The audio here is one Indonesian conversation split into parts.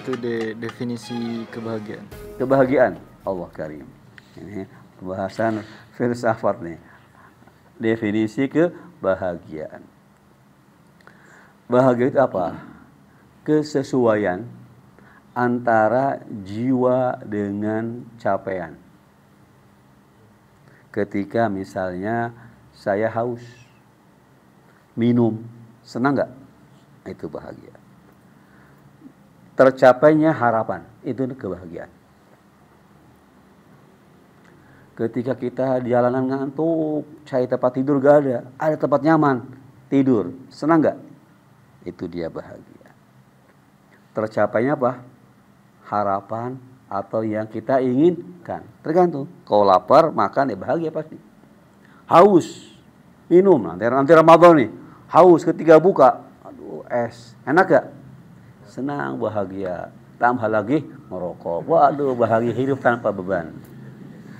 itu de definisi kebahagiaan? Kebahagiaan Allah Karim. Ini pembahasan filsafat nih. Definisi kebahagiaan. Bahagia itu apa? Kesesuaian antara jiwa dengan capaian. Ketika misalnya saya haus, minum, senang nggak? Itu bahagia tercapainya harapan itu kebahagiaan ketika kita di jalanan ngantuk cari tempat tidur gak ada ada tempat nyaman tidur senang gak? itu dia bahagia tercapainya apa harapan atau yang kita inginkan tergantung kalau lapar makan ya bahagia pasti haus minum nanti nanti Ramadan nih haus ketika buka aduh es enak gak senang bahagia tambah lagi merokok waduh bahagia hidup tanpa beban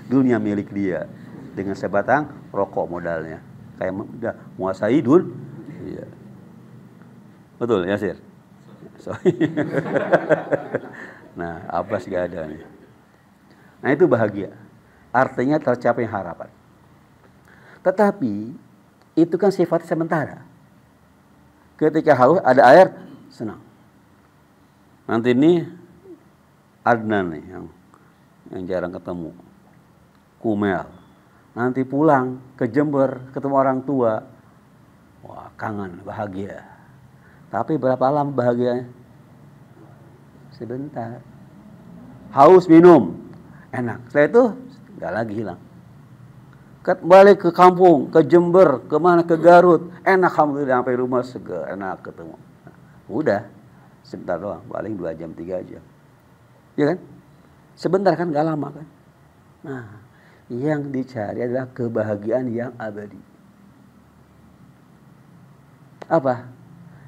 dunia milik dia dengan sebatang rokok modalnya kayak udah menguasai dun iya. betul ya sir Sorry. nah apa sih ada nih nah itu bahagia artinya tercapai harapan tetapi itu kan sifat sementara ketika haus ada air senang Nanti ini Adnan nih yang, yang jarang ketemu. Kumel. Nanti pulang ke Jember ketemu orang tua. Wah, kangen, bahagia. Tapi berapa lama bahagianya? Sebentar. Haus minum. Enak. Setelah itu nggak lagi hilang. Kembali ke kampung, ke Jember, kemana, ke Garut. Enak, Alhamdulillah, sampai rumah segera enak ketemu. Udah, sebentar doang paling dua jam tiga jam ya kan sebentar kan gak lama kan nah yang dicari adalah kebahagiaan yang abadi apa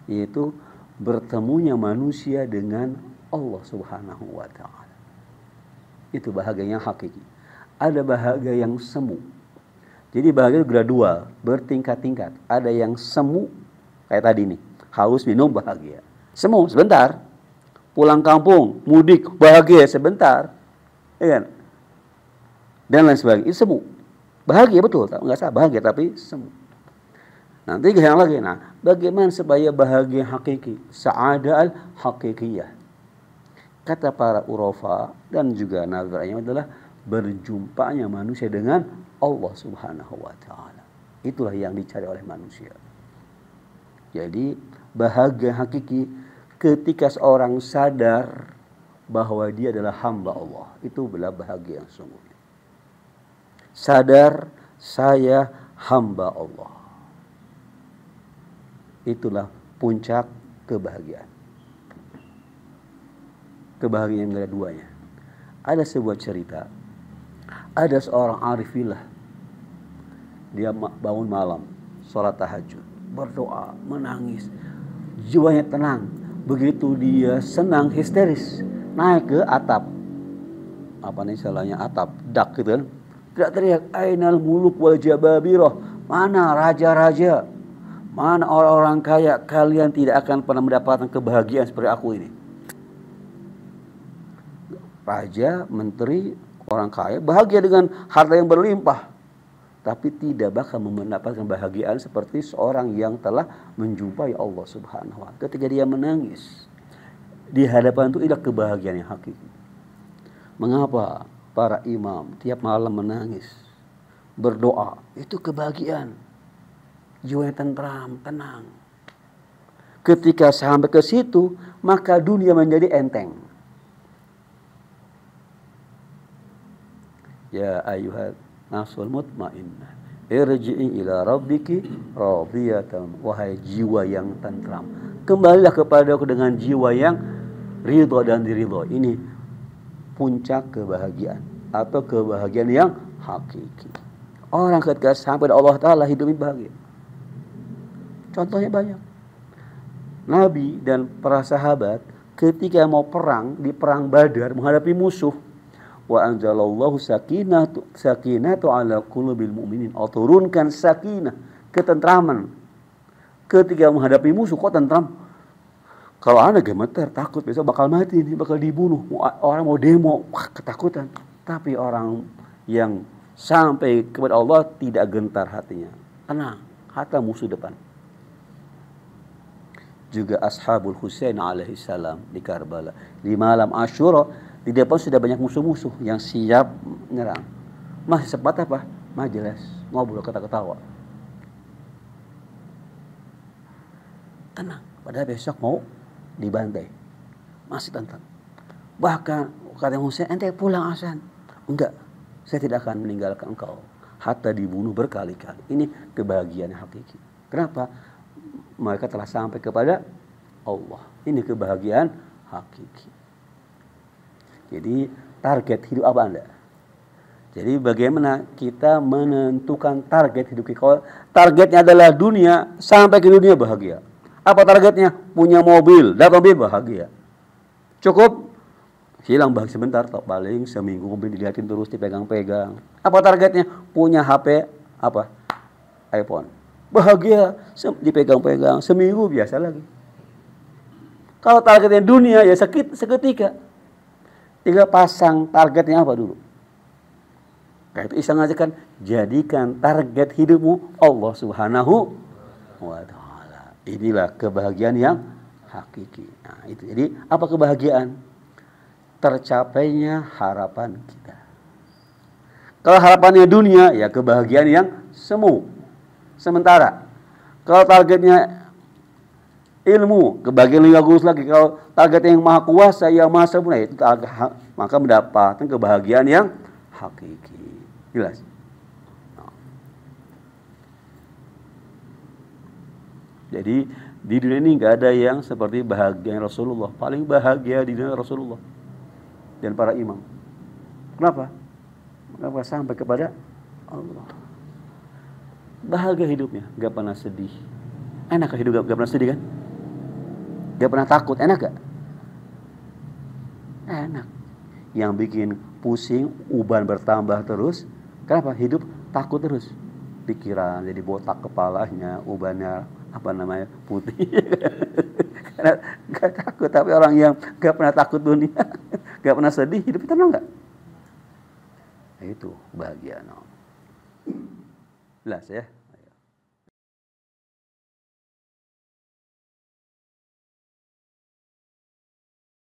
yaitu bertemunya manusia dengan Allah Subhanahu wa taala itu bahagia yang hakiki ada bahagia yang semu jadi bahagia itu gradual, bertingkat-tingkat. Ada yang semu, kayak tadi nih, haus minum bahagia. Semu sebentar. Pulang kampung, mudik, bahagia sebentar. Ya kan? Dan lain sebagainya. Itu semu. Bahagia betul, enggak salah bahagia tapi semu. Nanti yang lagi, nah bagaimana supaya bahagia hakiki, saada al hakikiyah. Kata para urofa dan juga nazarnya adalah berjumpanya manusia dengan Allah Subhanahu wa taala. Itulah yang dicari oleh manusia. Jadi bahagia hakiki ketika seorang sadar bahwa dia adalah hamba Allah, itu adalah bahagia yang sungguh. Sadar saya hamba Allah. Itulah puncak kebahagiaan. Kebahagiaan yang ada duanya. Ada sebuah cerita. Ada seorang arifillah. Dia bangun malam, sholat tahajud, berdoa, menangis, jiwanya tenang, begitu dia senang histeris naik ke atap apa nih salahnya atap dak gitu kan teriak-teriak ainal muluk wal jababiroh mana raja-raja mana orang-orang kaya kalian tidak akan pernah mendapatkan kebahagiaan seperti aku ini raja menteri orang kaya bahagia dengan harta yang berlimpah tapi tidak bakal mendapatkan kebahagiaan seperti seorang yang telah menjumpai Allah Subhanahu wa taala. Ketika dia menangis di hadapan itu adalah kebahagiaan yang hakiki. Mengapa para imam tiap malam menangis, berdoa, itu kebahagiaan. Jiwa yang tentram, tenang. Ketika sampai ke situ, maka dunia menjadi enteng. Ya ayuhat nafsul mutmainnah irji'i ila rabbiki radiyatan wahai jiwa yang tentram kembalilah kepada aku dengan jiwa yang ridho dan diridho ini puncak kebahagiaan atau kebahagiaan yang hakiki orang ketika sampai Allah Ta'ala hidupnya bahagia contohnya banyak Nabi dan para sahabat ketika mau perang di perang badar menghadapi musuh wa anzalallahu sakinatu sakinatu ala qulubil mu'minin Allah turunkan sakinah ketentraman ketika menghadapi musuh kok tentram kalau anda gemeter takut besok bakal mati ini bakal dibunuh orang mau demo wah, ketakutan tapi orang yang sampai kepada Allah tidak gentar hatinya tenang hatta musuh depan juga ashabul Husain alaihi salam di Karbala di malam Ashura di depan sudah banyak musuh-musuh yang siap menyerang. Masih sempat apa? Majelis, ngobrol, kata-ketawa. Tenang, padahal besok mau dibantai. Masih tentang. Bahkan kata Musa, ente pulang Hasan. Enggak, saya tidak akan meninggalkan engkau. Hatta dibunuh berkali-kali. Ini kebahagiaan hakiki. Kenapa? Mereka telah sampai kepada Allah. Ini kebahagiaan hakiki. Jadi target hidup apa Anda? Jadi bagaimana kita menentukan target hidup kita? targetnya adalah dunia, sampai ke dunia bahagia. Apa targetnya? Punya mobil, dapat mobil bahagia. Cukup hilang bahagia sebentar, toh paling seminggu mobil dilihatin terus dipegang-pegang. Apa targetnya? Punya HP apa? iPhone. Bahagia dipegang-pegang seminggu biasa lagi. Kalau targetnya dunia ya seketika Tiga pasang targetnya apa dulu? Kayak itu aja kan, jadikan target hidupmu Allah Subhanahu wa taala. Inilah kebahagiaan yang hakiki. Nah, itu. Jadi, apa kebahagiaan? Tercapainya harapan kita. Kalau harapannya dunia, ya kebahagiaan yang semu, sementara. Kalau targetnya ilmu kebagian lima bagus lagi kalau target yang maha kuasa yang maha sempurna itu maka mendapatkan kebahagiaan yang hakiki jelas nah. jadi di dunia ini nggak ada yang seperti bahagia Rasulullah paling bahagia di dunia Rasulullah dan para imam kenapa kenapa sampai kepada Allah bahagia hidupnya nggak pernah sedih enak hidup nggak pernah sedih kan dia pernah takut, enak gak? Enak. Yang bikin pusing, uban bertambah terus. Kenapa? Hidup takut terus. Pikiran jadi botak kepalanya, ubannya apa namanya putih. Karena gak takut, tapi orang yang gak pernah takut dunia, gak pernah sedih, hidup tenang gak? Nah, itu bahagia. No. Jelas ya.